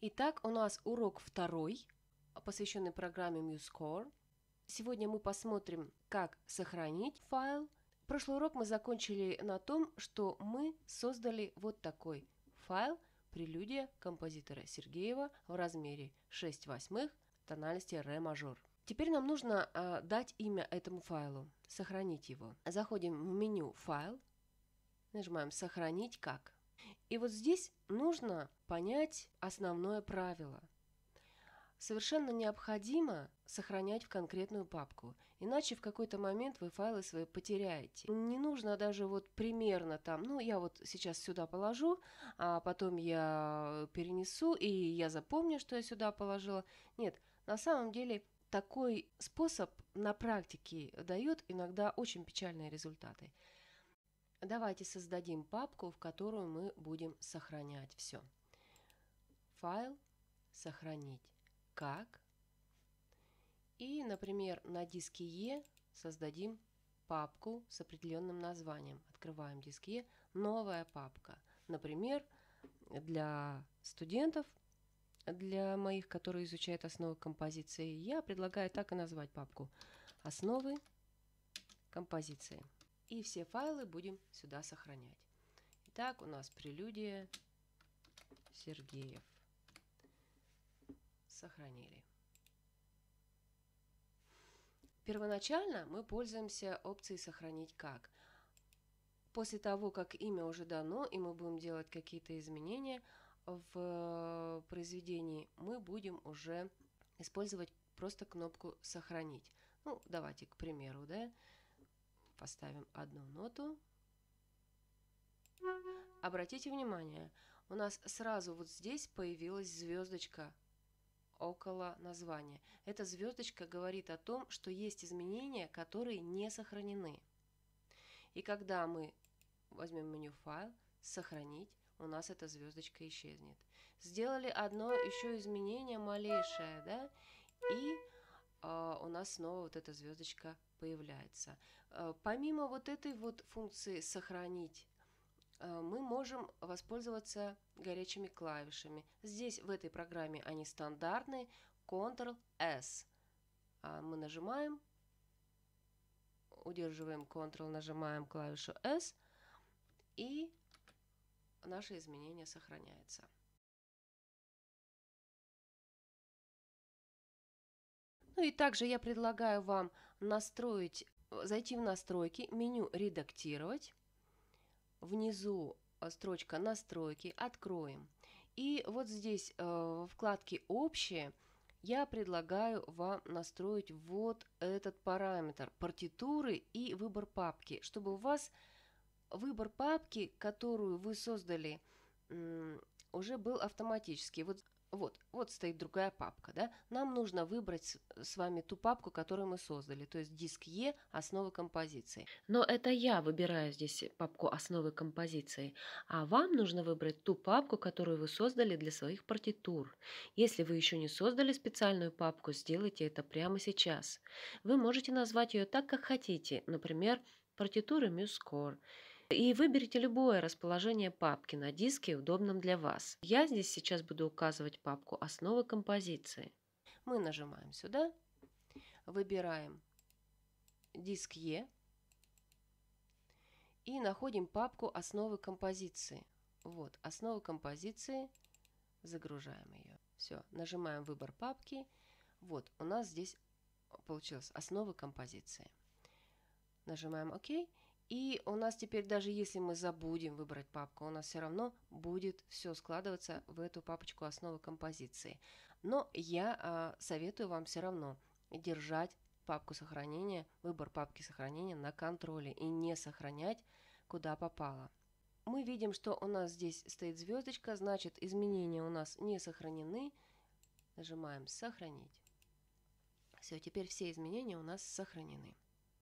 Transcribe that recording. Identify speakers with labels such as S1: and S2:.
S1: Итак, у нас урок второй, посвященный программе MuseCore. Сегодня мы посмотрим, как сохранить файл. Прошлый урок мы закончили на том, что мы создали вот такой файл «Прелюдия» композитора Сергеева в размере 6 восьмых в тональности ре мажор. Теперь нам нужно э, дать имя этому файлу, сохранить его. Заходим в меню «Файл», нажимаем «Сохранить как». И вот здесь нужно понять основное правило. Совершенно необходимо сохранять в конкретную папку, иначе в какой-то момент вы файлы свои потеряете. Не нужно даже вот примерно там, ну я вот сейчас сюда положу, а потом я перенесу, и я запомню, что я сюда положила. Нет, на самом деле такой способ на практике дает иногда очень печальные результаты. Давайте создадим папку, в которую мы будем сохранять все. Файл «Сохранить как». И, например, на диске Е создадим папку с определенным названием. Открываем диск Е, новая папка. Например, для студентов, для моих, которые изучают основы композиции, я предлагаю так и назвать папку «Основы композиции». И все файлы будем сюда сохранять. Итак, у нас прелюдия Сергеев. Сохранили. Первоначально мы пользуемся опцией «Сохранить как». После того, как имя уже дано, и мы будем делать какие-то изменения в э, произведении, мы будем уже использовать просто кнопку «Сохранить». Ну, давайте, к примеру, да, поставим одну ноту. Обратите внимание, у нас сразу вот здесь появилась звездочка около названия. Эта звездочка говорит о том, что есть изменения, которые не сохранены. И когда мы возьмем меню «Файл», «Сохранить», у нас эта звездочка исчезнет. Сделали одно еще изменение малейшее, да, и а, у нас снова вот эта звездочка появляется. А, помимо вот этой вот функции «сохранить», а, мы можем воспользоваться горячими клавишами. Здесь в этой программе они стандартные. Ctrl-S. Мы нажимаем, удерживаем Ctrl, нажимаем клавишу S, и наше изменение сохраняется. Ну и также я предлагаю вам настроить, э, зайти в настройки, меню «Редактировать». Внизу э, строчка «Настройки», откроем. И вот здесь в э, вкладке «Общее» я предлагаю вам настроить вот этот параметр партитуры и выбор папки, чтобы у вас выбор папки, которую вы создали, уже был автоматический. Вот вот, вот стоит другая папка, да? Нам нужно выбрать с вами ту папку, которую мы создали, то есть диск Е, основы композиции. Но это я выбираю здесь папку основы композиции, а вам нужно выбрать ту папку, которую вы создали для своих партитур. Если вы еще не создали специальную папку, сделайте это прямо сейчас. Вы можете назвать ее так, как хотите, например, партитуры Мюскор и выберите любое расположение папки на диске, удобном для вас. Я здесь сейчас буду указывать папку «Основы композиции». Мы нажимаем сюда, выбираем диск «Е» и находим папку «Основы композиции». Вот, «Основы композиции», загружаем ее. Все, нажимаем «Выбор папки». Вот, у нас здесь получилось «Основы композиции». Нажимаем «Ок». И у нас теперь даже если мы забудем выбрать папку, у нас все равно будет все складываться в эту папочку основы композиции. Но я а, советую вам все равно держать папку сохранения, выбор папки сохранения на контроле и не сохранять куда попало. Мы видим, что у нас здесь стоит звездочка, значит изменения у нас не сохранены. Нажимаем «Сохранить». Все, теперь все изменения у нас сохранены.